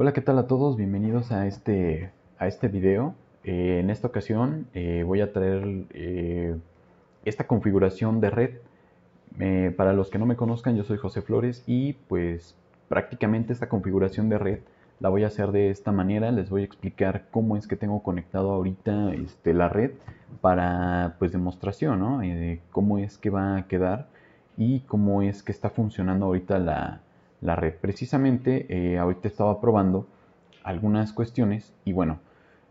Hola, ¿qué tal a todos? Bienvenidos a este, a este video. Eh, en esta ocasión eh, voy a traer eh, esta configuración de red. para los que no me conozcan, yo soy José Flores y pues prácticamente esta configuración de red la voy a hacer de esta manera. Les voy a explicar cómo es que tengo conectado ahorita este, la red para pues demostración, ¿no? cómo es que va a quedar y cómo es que está funcionando ahorita la, la red. Precisamente eh, ahorita estaba probando algunas cuestiones y bueno,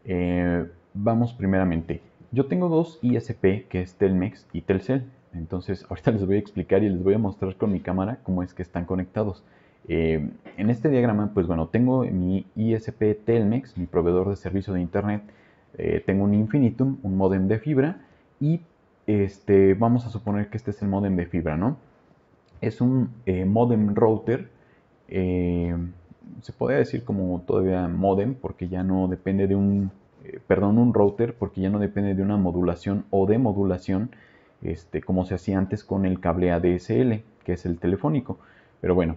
eh, vamos primeramente. Yo tengo dos ISP que es Telmex y Telcel. Entonces ahorita les voy a explicar y les voy a mostrar con mi cámara cómo es que están conectados. Eh, en este diagrama, pues bueno, tengo mi ISP Telmex, mi proveedor de servicio de internet. tengo un Infinitum, un modem de fibra y este, vamos a suponer que este es el modem de fibra, ¿no? es un modem router eh, se podría decir como todavía modem, porque ya no depende de un, eh, perdón, un router, porque ya no depende de una modulación o de modulación, este, como se hacía antes con el cable ADSL, que es el telefónico. Pero bueno,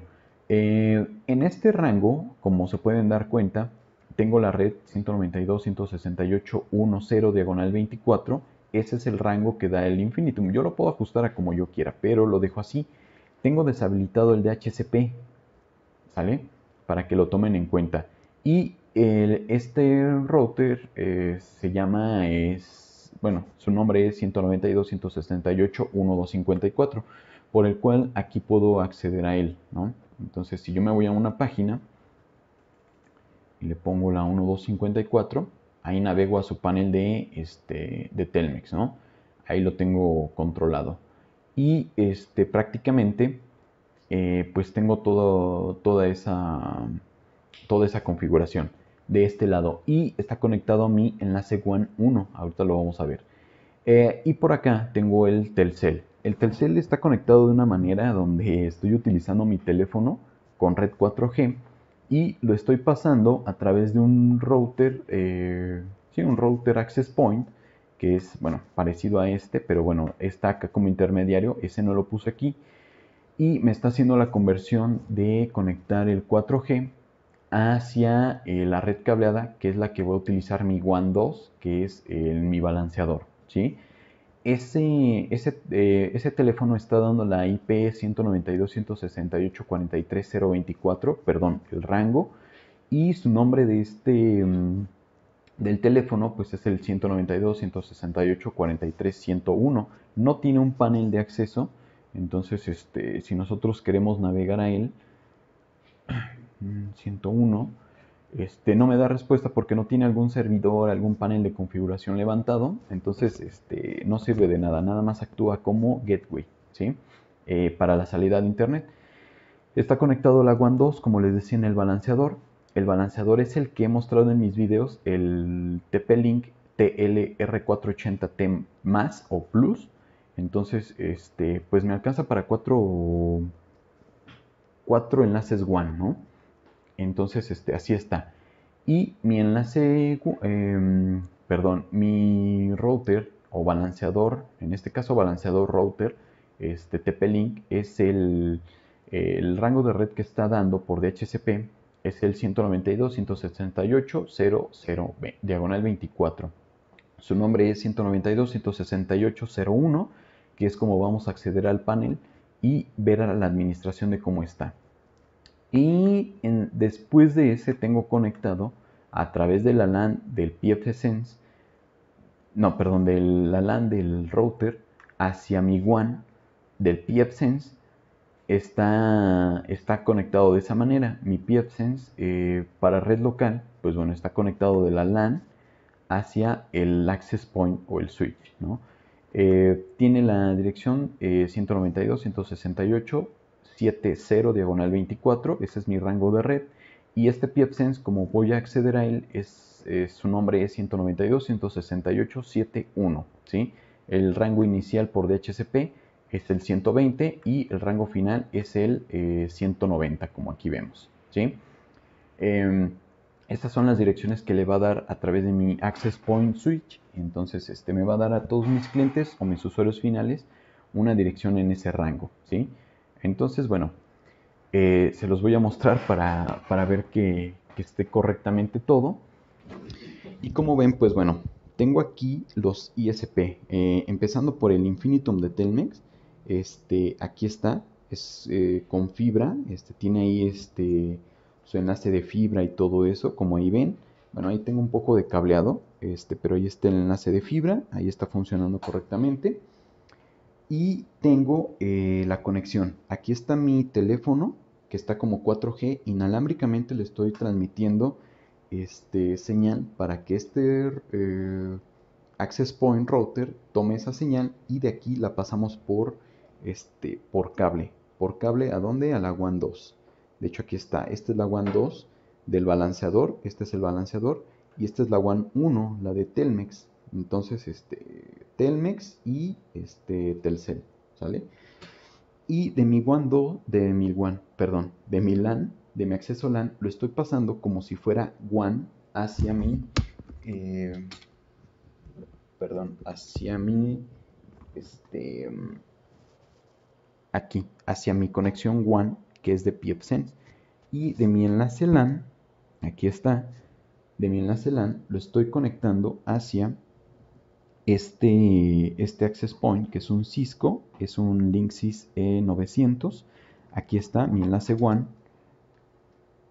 eh, en este rango, como se pueden dar cuenta, tengo la red 192.168.1.0 diagonal 24. Ese es el rango que da el Infinitum. Yo lo puedo ajustar a como yo quiera, pero lo dejo así. Tengo deshabilitado el DHCP, ¿Sale? Para que lo tomen en cuenta. Y el, este router eh, se llama, es, bueno, su nombre es 192.168.1.254, por el cual aquí puedo acceder a él, ¿no? Entonces, si yo me voy a una página y le pongo la 1.254, ahí navego a su panel de, este, de Telmex, ¿no? Ahí lo tengo controlado. Y este, prácticamente eh, pues tengo toda, esa, toda esa configuración de este lado y está conectado a mi enlace WAN 1, ahorita lo vamos a ver. Eh, y por acá tengo el Telcel. El Telcel está conectado de una manera donde estoy utilizando mi teléfono con red 4G y lo estoy pasando a través de un router, eh, sí, un router access point que es, bueno, parecido a este, pero bueno, está acá como intermediario, ese no lo puse aquí y me está haciendo la conversión de conectar el 4G hacia eh, la red cableada, que es la que voy a utilizar mi WAN 2, que es eh, mi balanceador. ¿sí? Ese, ese, eh, ese, teléfono está dando la IP 192.168.43.024, perdón, el rango, y su nombre de este... Mm, del teléfono pues es el 192.168.43.101. no tiene un panel de acceso entonces, este, si nosotros queremos navegar a él, 101, este, no me da respuesta porque no tiene algún servidor, algún panel de configuración levantado, entonces este, no sirve de nada, nada más actúa como gateway, eh, para la salida de internet. Está conectado a la WAN 2, como les decía en el balanceador. El balanceador es el que he mostrado en mis videos, el TP-Link TLR480T+, o Plus, entonces, este, pues me alcanza para cuatro, cuatro enlaces one, ¿no? Entonces, este, así está. Y mi enlace, em, perdón, mi router o balanceador, en este caso balanceador router, este TP-Link, es el, el rango de red que está dando por DHCP, es el 192.168.00, diagonal 24. Su nombre es 192.168.0.1, que es como vamos a acceder al panel y ver a la administración de cómo está. Y después de ese tengo conectado a través de la LAN del PFSense, no, perdón, de la LAN del router hacia mi WAN del PFSense está, está conectado de esa manera. Mi PFSense eh, para red local, pues bueno, está conectado de la LAN hacia el access point o el switch. ¿no? Eh, tiene la dirección 192.168.70 eh, diagonal 24, ese es mi rango de red. Y este Piepsense, como voy a acceder a él, es, eh, su nombre es 192.168.7.1, ¿sí? El rango inicial por DHCP es el 120 y el rango final es el 190, como aquí vemos. ¿sí? Em, estas son las direcciones que le va a dar a través de mi access point switch. Entonces, este me va a dar a todos mis clientes o mis usuarios finales una dirección en ese rango, ¿sí? Entonces, bueno, eh, se los voy a mostrar para, para ver que, esté correctamente todo. Y como ven, pues bueno, tengo aquí los ISP, eh, empezando por el Infinitum de Telmex. Este, aquí está, es eh, con fibra, este, tiene ahí este su enlace de fibra y todo eso, como ahí ven. Bueno, ahí tengo un poco de cableado, este, pero ahí está el enlace de fibra, ahí está funcionando correctamente. Y tengo eh, la conexión. Aquí está mi teléfono, que está como 4G, inalámbricamente le estoy transmitiendo este señal para que este eh, access point router tome esa señal y de aquí la pasamos por este por cable por cable a dónde a la WAN 2 de hecho, aquí está. Esta es la WAN 2 del balanceador. Este es el balanceador. Y esta es la WAN 1, la de Telmex. Entonces, este, Telmex y este, Telcel. ¿Sale? Y de mi WAN 2, de mi WAN, perdón, de mi LAN, de mi acceso LAN, lo estoy pasando como si fuera WAN hacia mi... Eh, perdón, hacia mi... Este, aquí, hacia mi conexión WAN que es de PFSense, Y de mi enlace LAN, aquí está, de mi enlace LAN lo estoy conectando hacia este, este access point, que es un Cisco, es un Linksys E900. Aquí está mi enlace WAN.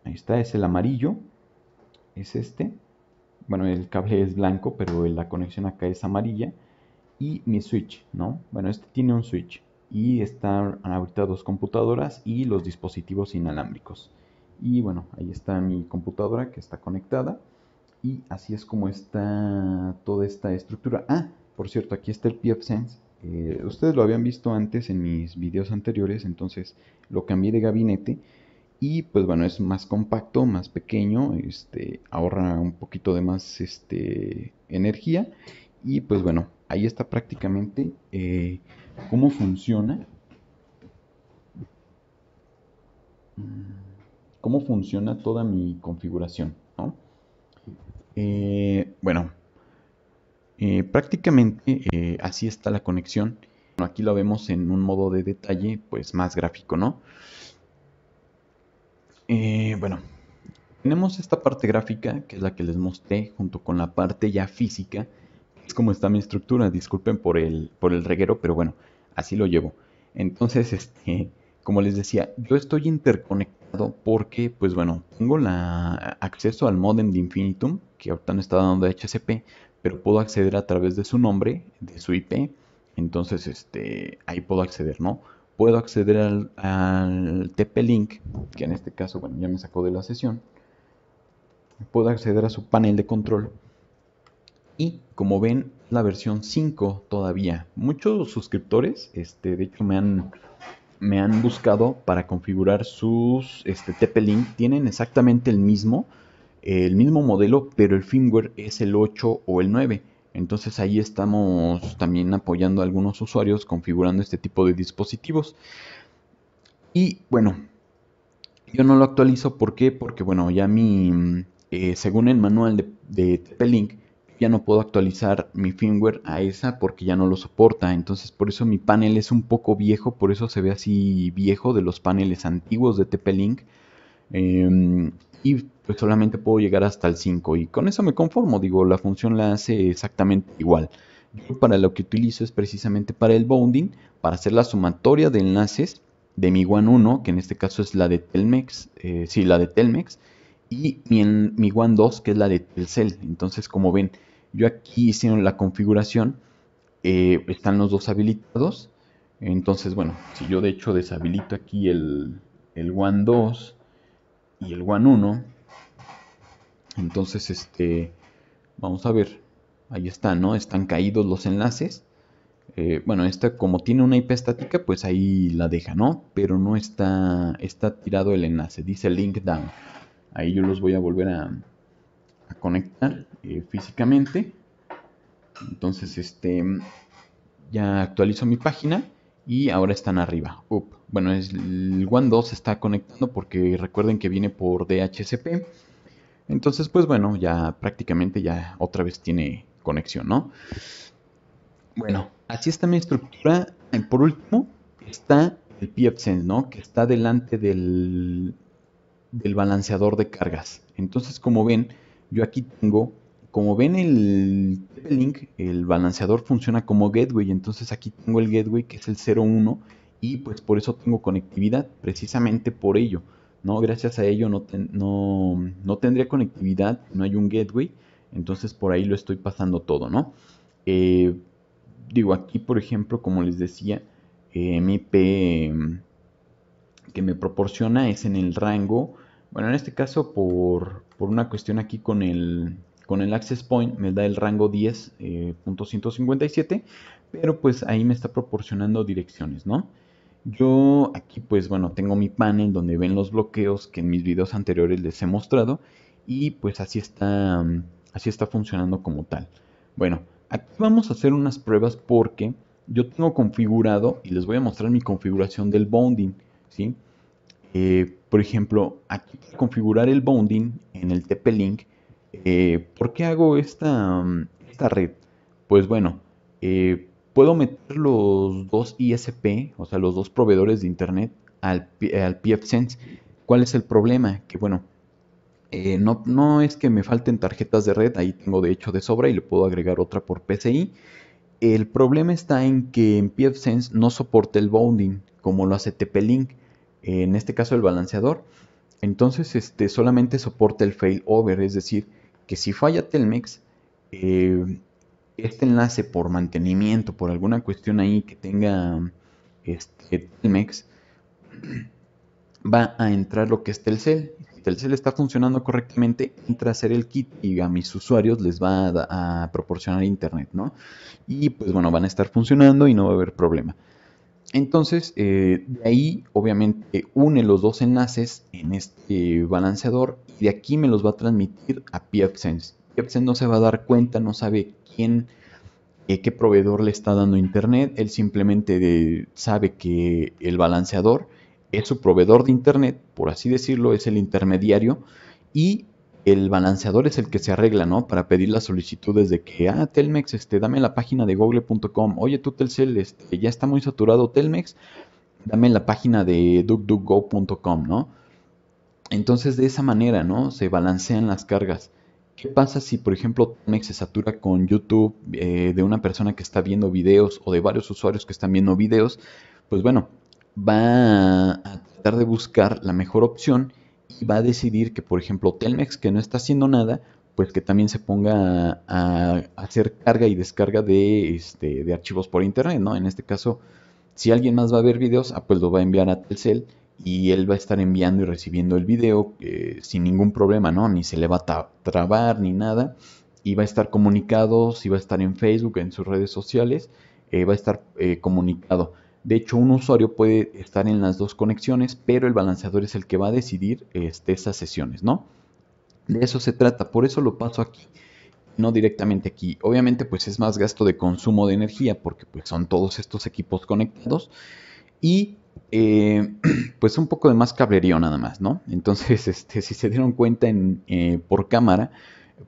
Ahí está, es el amarillo. Es este. Bueno, el cable es blanco, pero la conexión acá es amarilla. Y mi switch, ¿no? Bueno, este tiene un switch y están ahorita dos computadoras y los dispositivos inalámbricos. Y bueno, ahí está mi computadora que está conectada. Y así es como está toda esta estructura. Ah, por cierto, aquí está el PFSense. Eh, ustedes lo habían visto antes en mis videos anteriores, entonces lo cambié de gabinete. Y pues bueno, es más compacto, más pequeño, este, ahorra un poquito de más este, energía. Y pues bueno, ahí está prácticamente. Eh, cómo funciona. Mm, cómo funciona toda mi configuración. Eh, bueno, eh, prácticamente eh, así está la conexión. aquí lo vemos en un modo de detalle pues más gráfico, ¿no? bueno, tenemos esta parte gráfica que es la que les mostré junto con la parte ya física como está mi estructura. Disculpen por el, por el reguero, pero bueno, así lo llevo. Entonces, este, como les decía, yo estoy interconectado porque, pues bueno, tengo acceso al modem de Infinitum, que ahorita no está dando HCP, pero puedo acceder a través de su nombre, de su IP. Entonces, este, ahí puedo acceder, ¿no? Puedo acceder al, al TP-Link, que en este caso, bueno, ya me sacó de la sesión. Puedo acceder a su panel de control y como ven, la versión 5 todavía. Muchos suscriptores, este, de hecho, me han, me han buscado para configurar sus este, TP-Link. Tienen exactamente el mismo, el mismo modelo, pero el firmware es el 8 o el 9. Entonces ahí estamos también apoyando a algunos usuarios configurando este tipo de dispositivos. Y bueno, yo no lo actualizo, ¿por qué? Porque bueno, ya mi, eh, según el manual de, de TP-Link, ya no puedo actualizar mi firmware a esa porque ya no lo soporta. Entonces por eso mi panel es un poco viejo, por eso se ve así viejo de los paneles antiguos de TP-Link. Em, y pues solamente puedo llegar hasta el 5 y con eso me conformo, digo, la función la hace exactamente igual. Yo para lo que utilizo es precisamente para el bounding, para hacer la sumatoria de enlaces de mi WAN 1, que en este caso es la de Telmex, eh, sí, la de Telmex, y mi, mi WAN 2, que es la de Telcel. Entonces, como ven, yo aquí hice la configuración, eh, están los dos habilitados. Entonces, bueno, si yo de hecho deshabilito aquí el, el One 2 y el One 1, entonces este, vamos a ver, ahí está, ¿no? Están caídos los enlaces. Eh, bueno, esta como tiene una IP estática, pues ahí la deja, ¿no? Pero no está, está tirado el enlace, dice link down. Ahí yo los voy a volver a, a conectar eh, físicamente. Entonces, este, ya actualizo mi página y ahora están arriba. Bueno, es, el One 2 se está conectando porque recuerden que viene por DHCP. Entonces, pues bueno, ya prácticamente ya otra vez tiene conexión, ¿no? Bueno, así está mi estructura. Por último, está el PFSense, ¿no? Que está delante del, del balanceador de cargas. Entonces, como ven, yo aquí tengo, como ven el link, el balanceador funciona como gateway, entonces aquí tengo el gateway que es el 01 y pues por eso tengo conectividad, precisamente por ello. ¿no? Gracias a ello no, no, tendría conectividad, no hay un gateway, entonces por ahí lo estoy pasando todo, ¿no? Eh, digo, aquí por ejemplo, como les decía, eh, mi IP eh, que me proporciona es en el rango bueno, en este caso, por, una cuestión aquí con el, con el access point me da el rango 10.157, eh, pero pues ahí me está proporcionando direcciones, ¿no? Yo aquí pues bueno, tengo mi panel donde ven los bloqueos que en mis videos anteriores les he mostrado y pues así está, así está funcionando como tal. Bueno, aquí vamos a hacer unas pruebas porque yo tengo configurado y les voy a mostrar mi configuración del bounding, ¿sí? Eh, por ejemplo, aquí configurar el bounding en el TP-Link. Eh, ¿Por qué hago esta, mm, esta red? Pues bueno, eh, puedo meter los dos ISP, o sea, los dos proveedores de Internet al, al PFSense. ¿Cuál es el problema? Que bueno, eh, no, no, es que me falten tarjetas de red, ahí tengo de hecho de sobra y le puedo agregar otra por PCI. El problema está en que en PFSense no soporta el bounding como lo hace TP-Link en este caso el balanceador, entonces este, solamente soporta el failover, es decir, que si falla Telmex, eh, este enlace por mantenimiento, por alguna cuestión ahí que tenga este, Telmex, va a entrar lo que es Telcel. Si Telcel está funcionando correctamente, entra a hacer el kit y a mis usuarios les va a, proporcionar internet, Y pues bueno, van a estar funcionando y no va a haber problema. Entonces, eh, de ahí obviamente une los dos enlaces en este balanceador y de aquí me los va a transmitir a PFSense. PFSense no se va a dar cuenta, no sabe quién, eh, qué proveedor le está dando internet. Él simplemente sabe que el balanceador es su proveedor de internet, por así decirlo, es el intermediario y el balanceador es el que se arregla, ¿no? Para pedir las solicitudes de que, ah, Telmex, este, dame la página de google.com, oye, tú Telcel, este, ya está muy saturado Telmex, dame la página de duckduckgo.com, ¿no? Entonces de esa manera, ¿no? Se balancean las cargas. ¿Qué pasa si, por ejemplo, Telmex se satura con YouTube eh, de una persona que está viendo videos o de varios usuarios que están viendo videos? Pues bueno, va a tratar de buscar la mejor opción y va a decidir que, por ejemplo, Telmex, que no está haciendo nada, pues que también se ponga a, hacer carga y descarga de, este, de archivos por internet, ¿no? En este caso, si alguien más va a ver videos, ah, pues lo va a enviar a Telcel y él va a estar enviando y recibiendo el video eh, sin ningún problema, ¿no? Ni se le va a trabar ni nada. Y va a estar comunicado, si va a estar en Facebook, en sus redes sociales, eh, va a estar eh, comunicado. De hecho, un usuario puede estar en las dos conexiones, pero el balanceador es el que va a decidir este, esas sesiones, ¿no? De eso se trata, por eso lo paso aquí, no directamente aquí. Obviamente, pues es más gasto de consumo de energía, porque pues son todos estos equipos conectados. Y eh, pues un poco de más cablerío nada más, ¿no? Entonces, este, si se dieron cuenta eh, por cámara,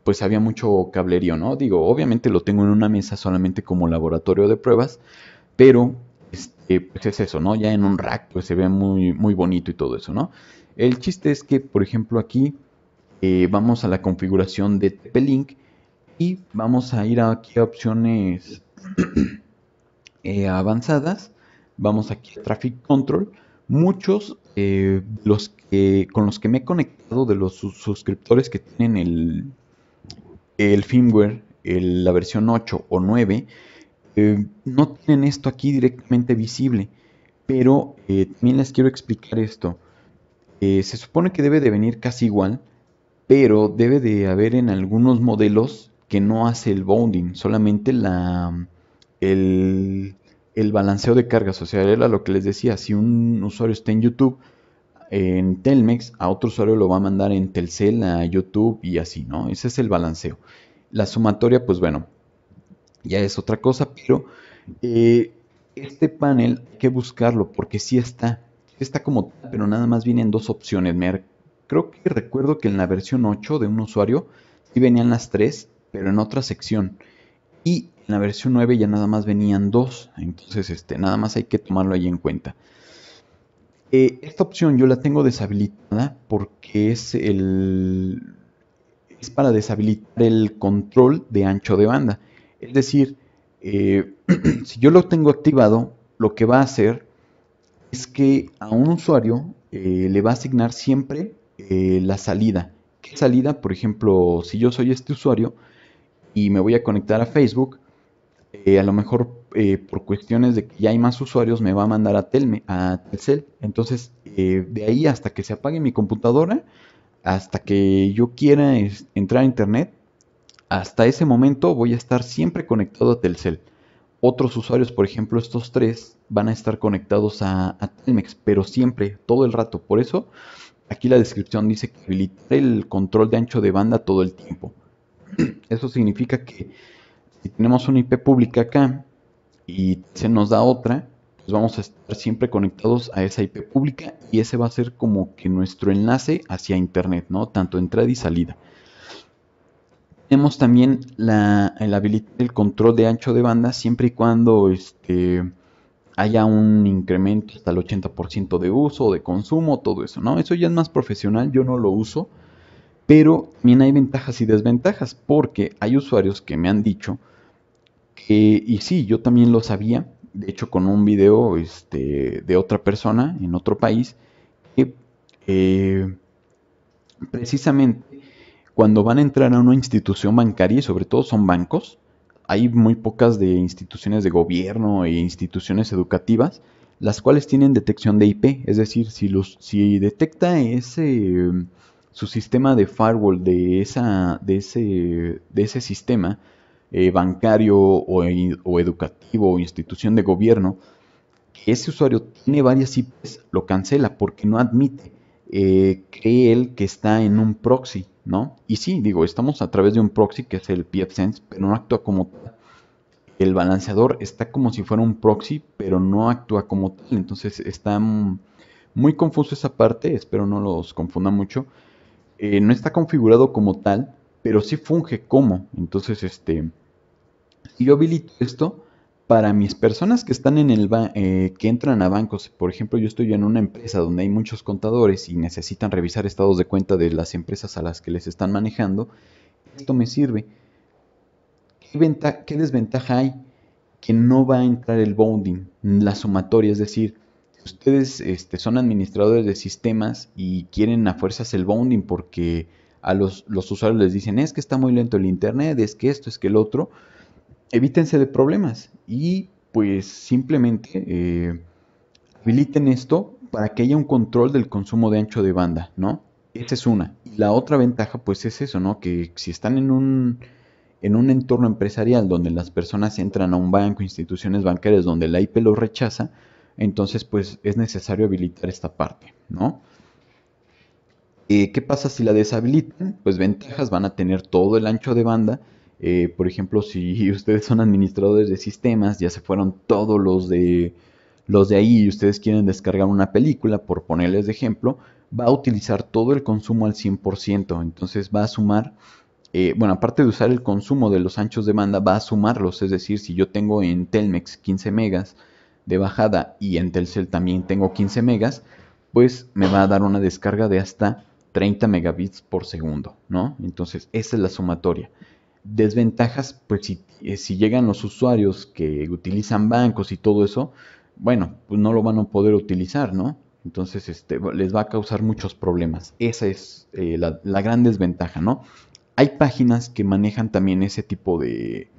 pues había mucho cablerío, ¿no? Digo, obviamente lo tengo en una mesa solamente como laboratorio de pruebas, pero este, pues es eso, ¿no? Ya en un rack pues se ve muy, bonito y todo eso, ¿no? El chiste es que, por ejemplo, aquí eh, vamos a la configuración de TP-Link y vamos a ir aquí a opciones eh, avanzadas. Vamos aquí a Traffic Control. Muchos eh, con los que me he conectado de los suscriptores que tienen el, firmware, la versión 8 o 9, eh, no tienen esto aquí directamente visible, pero eh, también les quiero explicar esto. Eh, se supone que debe de venir casi igual, pero debe de haber en algunos modelos que no hace el bounding, solamente la, el, el balanceo de cargas. O sea, era lo que les decía, si un usuario está en YouTube, en Telmex, a otro usuario lo va a mandar en Telcel, a YouTube y así, ¿no? Ese es el balanceo. La sumatoria, pues bueno, ya es otra cosa, pero eh, este panel hay que buscarlo porque sí está, está como pero nada más vienen dos opciones. Me, creo que recuerdo que en la versión 8 de un usuario sí venían las tres, pero en otra sección. Y en la versión 9 ya nada más venían dos, entonces este, nada más hay que tomarlo ahí en cuenta. Eh, esta opción yo la tengo deshabilitada porque es el es para deshabilitar el control de ancho de banda. Es decir, eh, si yo lo tengo activado, lo que va a hacer es que a un usuario eh, le va a asignar siempre eh, la salida. ¿Qué salida? Por ejemplo, si yo soy este usuario y me voy a conectar a Facebook, a lo mejor por cuestiones de que ya hay más usuarios me va a mandar a, a Telcel. Entonces, de ahí hasta que se apague mi computadora, hasta que yo quiera entrar a Internet, hasta ese momento voy a estar siempre conectado a Telcel. Otros usuarios, por ejemplo estos tres, van a estar conectados a, Telmex, pero siempre, todo el rato. Por eso, aquí la descripción dice que habilitar el control de ancho de banda todo el tiempo. Eso significa que si tenemos una IP pública acá y se nos da otra, pues vamos a estar siempre conectados a esa IP pública y ese va a ser como que nuestro enlace hacia Internet, ¿no? Tanto entrada y salida. Tenemos también el control de ancho de banda siempre y cuando este, haya un incremento hasta el 80% de uso, de consumo, todo eso, ¿no? Eso ya es más profesional, yo no lo uso, pero también hay ventajas y desventajas, porque hay usuarios que me han dicho que, y sí, yo también lo sabía, de hecho con un video este, de otra persona en otro país, que eh, precisamente cuando van a entrar a una institución bancaria, y sobre todo son bancos, hay muy pocas de instituciones de gobierno e instituciones educativas, las cuales tienen detección de IP, es decir, si, si detecta ese, su sistema de firewall de, esa, de, ese, de ese sistema eh, bancario o, educativo o institución de gobierno, ese usuario tiene varias IPs, lo cancela porque no admite, eh, cree él que está en un proxy y sí, digo, estamos a través de un proxy que es el pfSense, pero no actúa como tal. El balanceador está como si fuera un proxy, pero no actúa como tal. Entonces está muy confuso esa parte, espero no los confunda mucho. Eh, no está configurado como tal, pero sí funge como. Entonces, este, si yo habilito esto, para mis personas que están en el eh, que entran a bancos, por ejemplo, yo estoy en una empresa donde hay muchos contadores y necesitan revisar estados de cuenta de las empresas a las que les están manejando, esto me sirve. ¿Qué, desventaja hay? Que no va a entrar el bounding, la sumatoria, es decir, ustedes este, son administradores de sistemas y quieren a fuerzas el bounding porque a los usuarios les dicen es que está muy lento el internet, es que esto, es que el otro, evítense de problemas y pues simplemente eh, habiliten esto para que haya un control del consumo de ancho de banda, ¿no? Esa es una. Y la otra ventaja pues es eso, ¿no? Que si están en un, en un entorno empresarial donde las personas entran a un banco, instituciones bancarias donde la IP lo rechaza, entonces pues es necesario habilitar esta parte, ¿no? Eh, ¿Qué pasa si la deshabilitan? Pues ventajas van a tener todo el ancho de banda eh, por ejemplo, si ustedes son administradores de sistemas, ya se fueron todos los de los de ahí y ustedes quieren descargar una película, por ponerles de ejemplo, va a utilizar todo el consumo al 100%. Entonces va a sumar, eh, bueno, aparte de usar el consumo de los anchos de banda, va a sumarlos. Es decir, si yo tengo en Telmex 15 megas de bajada y en Telcel también tengo 15 megas, pues me va a dar una descarga de hasta 30 megabits por segundo, ¿no? Entonces esa es la sumatoria. Desventajas, pues si, eh, si llegan los usuarios que utilizan bancos y todo eso, bueno, pues no lo van a poder utilizar, ¿no? Entonces este, les va a causar muchos problemas. Esa es eh, la, gran desventaja, ¿no? Hay páginas que manejan también ese tipo de,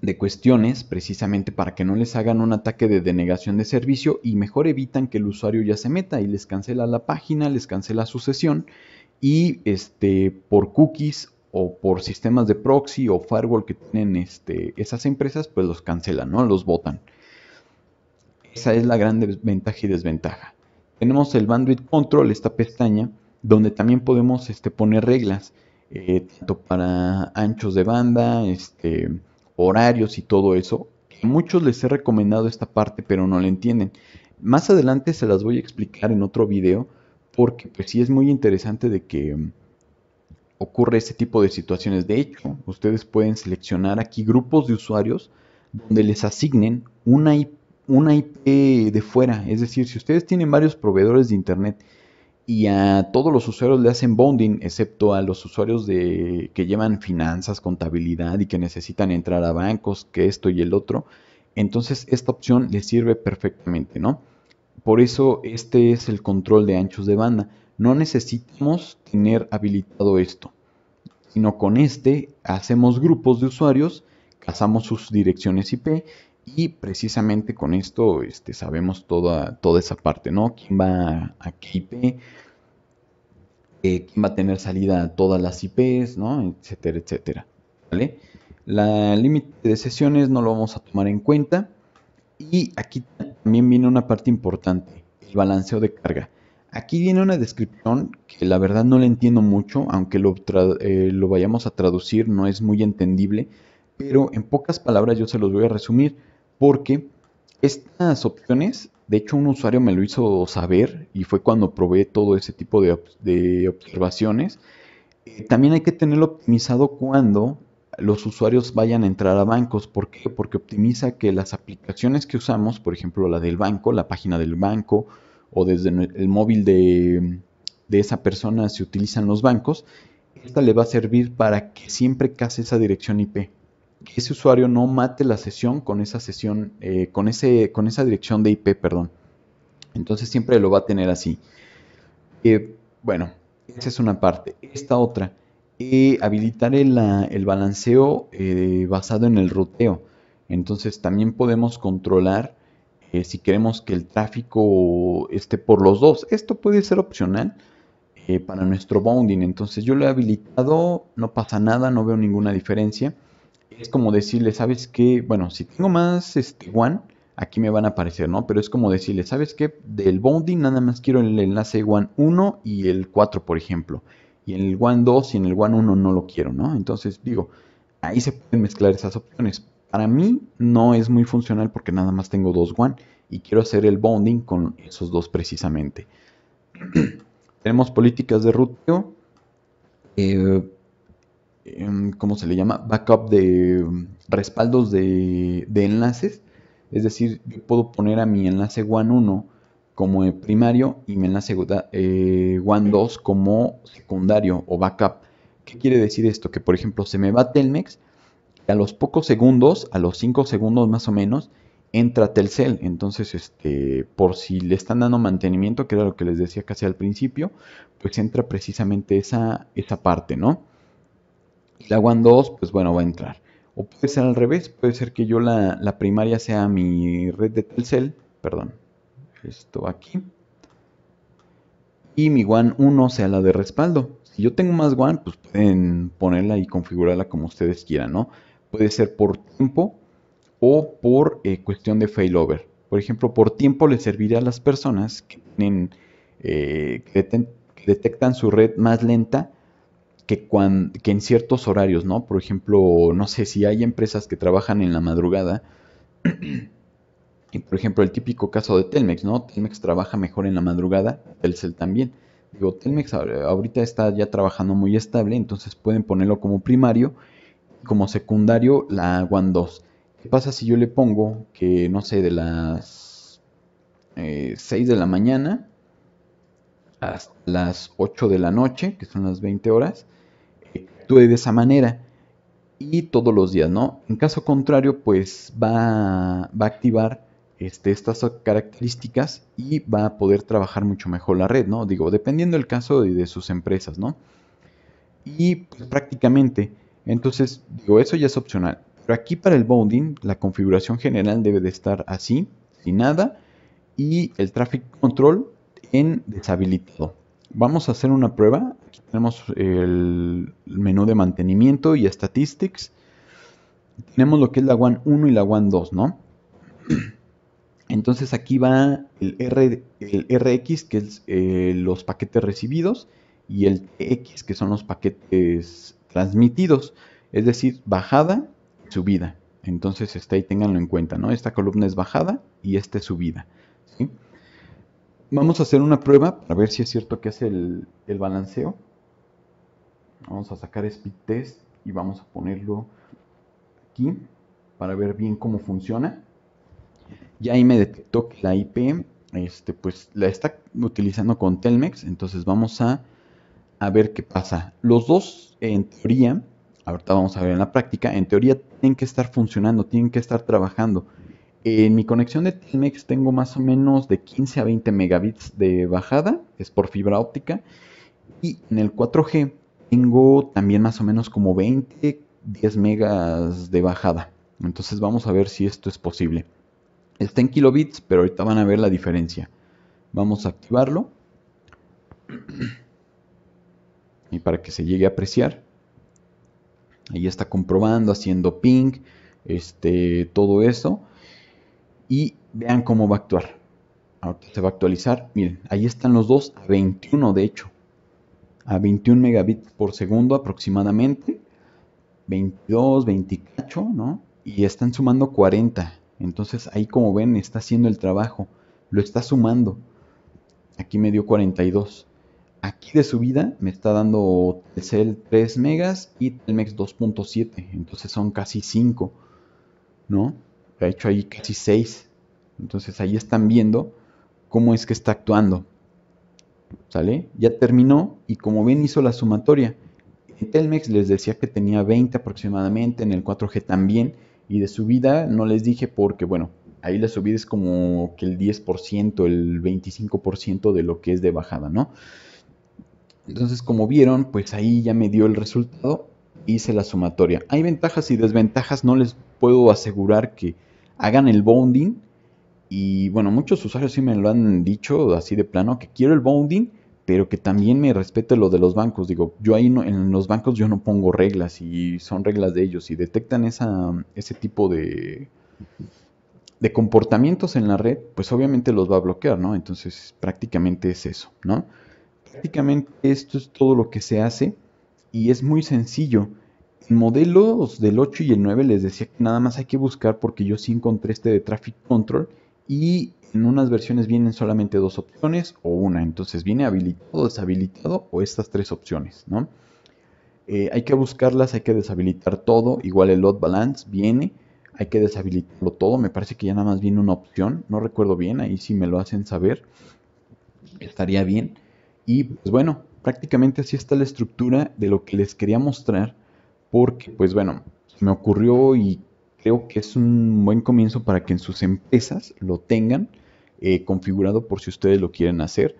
de cuestiones precisamente para que no les hagan un ataque de denegación de servicio y mejor evitan que el usuario ya se meta y les cancela la página, les cancela su sesión y este, por cookies o por sistemas de proxy o firewall que tienen este, esas empresas, pues los cancelan, ¿no? Los votan. Esa es la gran ventaja y desventaja. Tenemos el bandwidth control, esta pestaña, donde también podemos este, poner reglas, eh, tanto para anchos de banda, este, horarios y todo eso. A muchos les he recomendado esta parte, pero no la entienden. Más adelante se las voy a explicar en otro video, porque pues sí es muy interesante de que ocurre este tipo de situaciones. De hecho, ustedes pueden seleccionar aquí grupos de usuarios donde les asignen una IP, una de fuera. Es decir, si ustedes tienen varios proveedores de Internet y a todos los usuarios le hacen bonding, excepto a los usuarios de, que llevan finanzas, contabilidad y que necesitan entrar a bancos, que esto y el otro, entonces esta opción les sirve perfectamente, ¿no? Por eso este es el control de anchos de banda. No necesitamos tener habilitado esto, sino con este hacemos grupos de usuarios, cazamos sus direcciones IP y precisamente con esto este, sabemos toda, esa parte, ¿no? ¿Quién va a qué IP? Eh, quién va a tener salida a todas las IPs, ¿no? Etcétera, etcétera. ¿Vale? La límite de sesiones no lo vamos a tomar en cuenta. Y aquí también viene una parte importante, el balanceo de carga. Aquí viene una descripción que la verdad no la entiendo mucho, aunque eh, lo, vayamos a traducir no es muy entendible, pero en pocas palabras yo se los voy a resumir porque estas opciones, de hecho un usuario me lo hizo saber y fue cuando probé todo ese tipo de, observaciones, eh, también hay que tenerlo optimizado cuando los usuarios vayan a entrar a bancos. ¿Por qué? Porque optimiza que las aplicaciones que usamos, por ejemplo la del banco, la página del banco, o desde el móvil de, esa persona se utilizan los bancos, esta le va a servir para que siempre case esa dirección IP. Que ese usuario no mate la sesión con esa sesión, eh, con, ese, con esa dirección de IP, perdón. Entonces siempre lo va a tener así. Eh, bueno, esa es una parte. Esta otra, eh, habilitar el, el balanceo basado en el ruteo. Entonces también podemos controlar eh, si queremos que el tráfico esté por los dos. Esto puede ser opcional eh, para nuestro bounding. Entonces yo lo he habilitado, no pasa nada, no veo ninguna diferencia. Es como decirle, ¿sabes qué? Bueno, si tengo más este one, aquí me van a aparecer, ¿no? Pero es como decirle, ¿sabes qué? Del bounding nada más quiero el enlace one 1 y el 4, por ejemplo. Y en el one 2 y en el one 1 no lo quiero, ¿no? Entonces digo, ahí se pueden mezclar esas opciones. Para mí no es muy funcional porque nada más tengo dos One y quiero hacer el bonding con esos dos precisamente. Tenemos políticas de ruteo, eh, em, ¿cómo se le llama? Backup de mm, respaldos de, enlaces. Es decir, yo puedo poner a mi enlace wan 1 como primario y mi enlace WAN eh, 2 como secundario o backup. ¿Qué quiere decir esto? Que por ejemplo se me va Telmex a los pocos segundos, a los 5 segundos más o menos, entra Telcel. Entonces, este, por si le están dando mantenimiento, que era lo que les decía casi al principio, pues entra precisamente esa, parte, ¿no? la WAN 2, pues bueno, va a entrar. O puede ser al revés, puede ser que yo la, la primaria sea mi red de Telcel, perdón, esto aquí. Y mi WAN 1 sea la de respaldo. Si yo tengo más WAN, pues pueden ponerla y configurarla como ustedes quieran, ¿no? Puede ser por tiempo o por eh, cuestión de failover. Por ejemplo, por tiempo le servirá a las personas que, tienen, eh, detectan su red más lenta que, en ciertos horarios, ¿no? Por ejemplo, no sé si hay empresas que trabajan en la madrugada. y por ejemplo, el típico caso de Telmex, ¿no? Telmex trabaja mejor en la madrugada, Telcel también. Digo, Telmex ahorita está ya trabajando muy estable, entonces pueden ponerlo como primario como secundario la WAN2. ¿Qué pasa si yo le pongo que, no sé, de las 6 eh, de la mañana hasta las 8 de la noche, que son las 20 horas, eh, actúe de esa manera? Y todos los días, ¿no? En caso contrario, pues va, a activar este, estas características y va a poder trabajar mucho mejor la red, ¿no? Digo, dependiendo del caso de, de sus empresas, ¿no? Y pues, prácticamente entonces, digo, eso ya es opcional. Pero aquí para el bounding, la configuración general debe de estar así, sin nada, y el traffic control en deshabilitado. Vamos a hacer una prueba. Aquí tenemos el menú de mantenimiento y statistics. Tenemos lo que es la WAN 1 y la WAN 2, ¿no? Entonces aquí va el, RX, que es eh, los paquetes recibidos, y el TX, que son los paquetes transmitidos, es decir, bajada y subida. Entonces está ahí, tenganlo en cuenta, ¿no? Esta columna es bajada y esta es subida. Vamos a hacer una prueba para ver si es cierto que hace el, balanceo. Vamos a sacar speed test y vamos a ponerlo aquí para ver bien cómo funciona. Ya ahí me detectó que la IP este, pues, la está utilizando con Telmex, entonces vamos a a ver qué pasa. Los dos, en teoría, ahorita vamos a ver en la práctica, en teoría tienen que estar funcionando, tienen que estar trabajando. En mi conexión de Telmex tengo más o menos de 15 a 20 megabits de bajada, es por fibra óptica, y en el 4G tengo también más o menos como 20, 10 megas de bajada. Entonces vamos a ver si esto es posible. Está en kilobits, pero ahorita van a ver la diferencia. Vamos a activarlo y para que se llegue a apreciar. Ahí está comprobando, haciendo ping, este, todo eso. Y vean cómo va a actuar. Ahorita se va a actualizar. Miren, ahí están los dos a 21 de hecho. A 21 megabits por segundo aproximadamente. 22, 28, ¿no? Y están sumando 40. Entonces ahí como ven está haciendo el trabajo. Lo está sumando. Aquí me dio 42 aquí de subida me está dando Telcel 3 megas y Telmex 2.7, entonces son casi 5, ¿no? Ha hecho ahí casi 6. Entonces ahí están viendo cómo es que está actuando. ¿Sale? Ya terminó y como ven hizo la sumatoria. En Telmex les decía que tenía 20 aproximadamente, en el 4G también, y de subida no les dije porque, bueno, ahí la subida es como que el 10%, el 25% de lo que es de bajada, ¿no? Entonces, como vieron, pues ahí ya me dio el resultado, hice la sumatoria. Hay ventajas y desventajas, no les puedo asegurar que hagan el bounding. Y bueno, muchos usuarios sí me lo han dicho así de plano, que quiero el bounding, pero que también me respete lo de los bancos. Digo, yo ahí en los bancos yo no pongo reglas y son reglas de ellos. Y detectan ese tipo de comportamientos en la red, pues obviamente los va a bloquear, ¿no? Entonces prácticamente es eso, ¿no? Prácticamente esto es todo lo que se hace y es muy sencillo. En modelos del 8 y el 9 les decía que nada más hay que buscar porque yo sí encontré este de Traffic Control y en unas versiones vienen solamente dos opciones o una. Entonces viene habilitado, deshabilitado o estas tres opciones, ¿no? Eh, hay que buscarlas, hay que deshabilitar todo. Igual el load balance viene, hay que deshabilitarlo todo. Me parece que ya nada más viene una opción, no recuerdo bien, ahí si me lo hacen saber. Estaría bien. Y pues bueno, prácticamente así está la estructura de lo que les quería mostrar, porque pues bueno, me ocurrió y creo que es un buen comienzo para que en sus empresas lo tengan eh, configurado por si ustedes lo quieren hacer.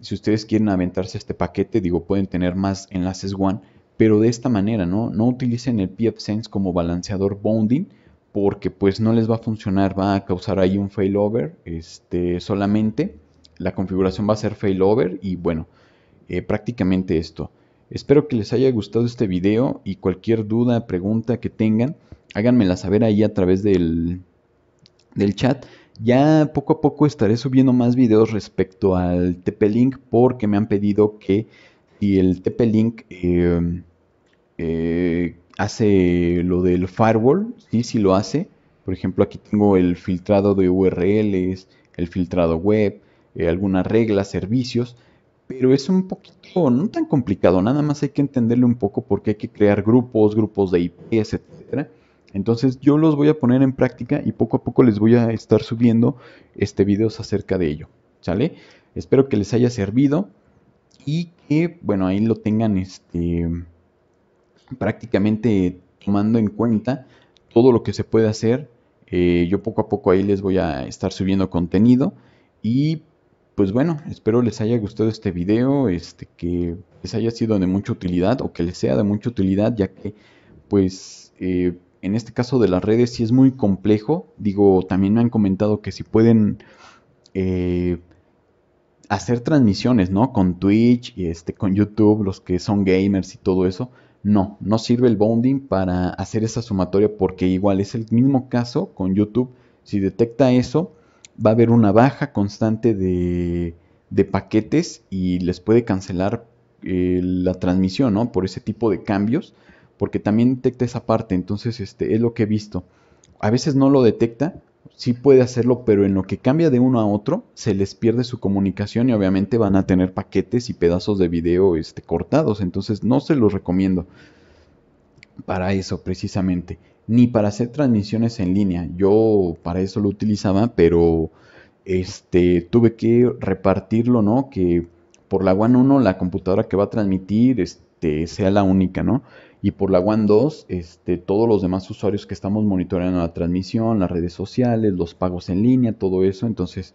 Si ustedes quieren aventarse este paquete, digo, pueden tener más enlaces One, pero de esta manera, ¿no? No utilicen el PFSense como balanceador bonding porque pues no les va a funcionar, va a causar ahí un failover este, solamente la configuración va a ser failover y bueno, eh, prácticamente esto. Espero que les haya gustado este video y cualquier duda, pregunta que tengan, háganmela saber ahí a través del, chat. Ya poco a poco estaré subiendo más videos respecto al TP-Link porque me han pedido que si el TP-Link em, eh, hace lo del firewall, si sí lo hace. Por ejemplo, aquí tengo el filtrado de URLs, el filtrado web, eh, algunas reglas, servicios, pero es un poquito, no tan complicado, nada más hay que entenderlo un poco porque hay que crear grupos, grupos de IPs, etc. Entonces yo los voy a poner en práctica y poco a poco les voy a estar subiendo este videos acerca de ello, ¿sale? Espero que les haya servido y que, bueno, ahí lo tengan este, prácticamente tomando en cuenta todo lo que se puede hacer. Eh, yo poco a poco ahí les voy a estar subiendo contenido y pues bueno, espero les haya gustado este video, este, que les haya sido de mucha utilidad o que les sea de mucha utilidad, ya que pues eh, en este caso de las redes sí es muy complejo. Digo, también me han comentado que si pueden eh, hacer transmisiones, ¿no? Con Twitch y este, con YouTube, los que son gamers y todo eso. No, no sirve el bounding para hacer esa sumatoria porque igual es el mismo caso con YouTube. Si detecta eso, va a haber una baja constante de, paquetes y les puede cancelar eh, la transmisión, Por ese tipo de cambios, porque también detecta esa parte, entonces este, es lo que he visto. A veces no lo detecta, sí puede hacerlo, pero en lo que cambia de uno a otro, se les pierde su comunicación y obviamente van a tener paquetes y pedazos de video este, cortados, entonces no se los recomiendo para eso precisamente ni para hacer transmisiones en línea. Yo para eso lo utilizaba, pero este, tuve que repartirlo, ¿no? Que por la WAN 1 la computadora que va a transmitir este, sea la única, ¿no? Y por la WAN 2, este, todos los demás usuarios que estamos monitoreando la transmisión, las redes sociales, los pagos en línea, todo eso. Entonces,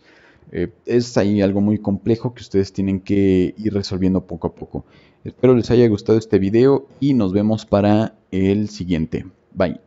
eh, es ahí algo muy complejo que ustedes tienen que ir resolviendo poco a poco. Espero les haya gustado este video y nos vemos para el siguiente. Bye.